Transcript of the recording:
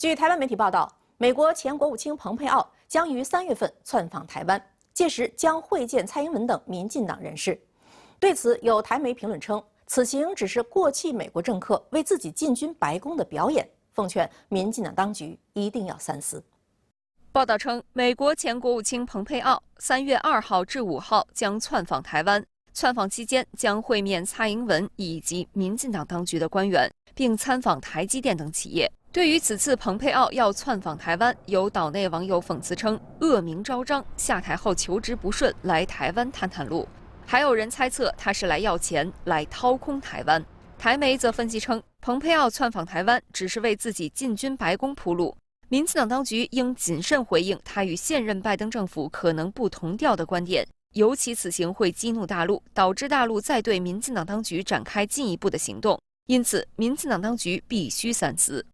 据台湾媒体报道，美国前国务卿蓬佩奥将于三月份窜访台湾，届时将会见蔡英文等民进党人士。对此，有台媒评论称，此行只是过气美国政客为自己进军白宫的表演，奉劝民进党当局一定要三思。报道称，美国前国务卿蓬佩奥三月二号至五号将窜访台湾。窜访期间将会面蔡英文以及民进党当局的官员，并参访台积电等企业。对于此次蓬佩奥要窜访台湾，有岛内网友讽刺称：“恶名昭彰，下台后求职不顺，来台湾探探路。”还有人猜测他是来要钱，来掏空台湾。台媒则分析称，蓬佩奥窜访台湾只是为自己进军白宫铺路，民进党当局应谨慎回应他与现任拜登政府可能不同调的观点。尤其此行会激怒大陆，导致大陆再对民进党当局展开进一步的行动，因此民进党当局必须三思。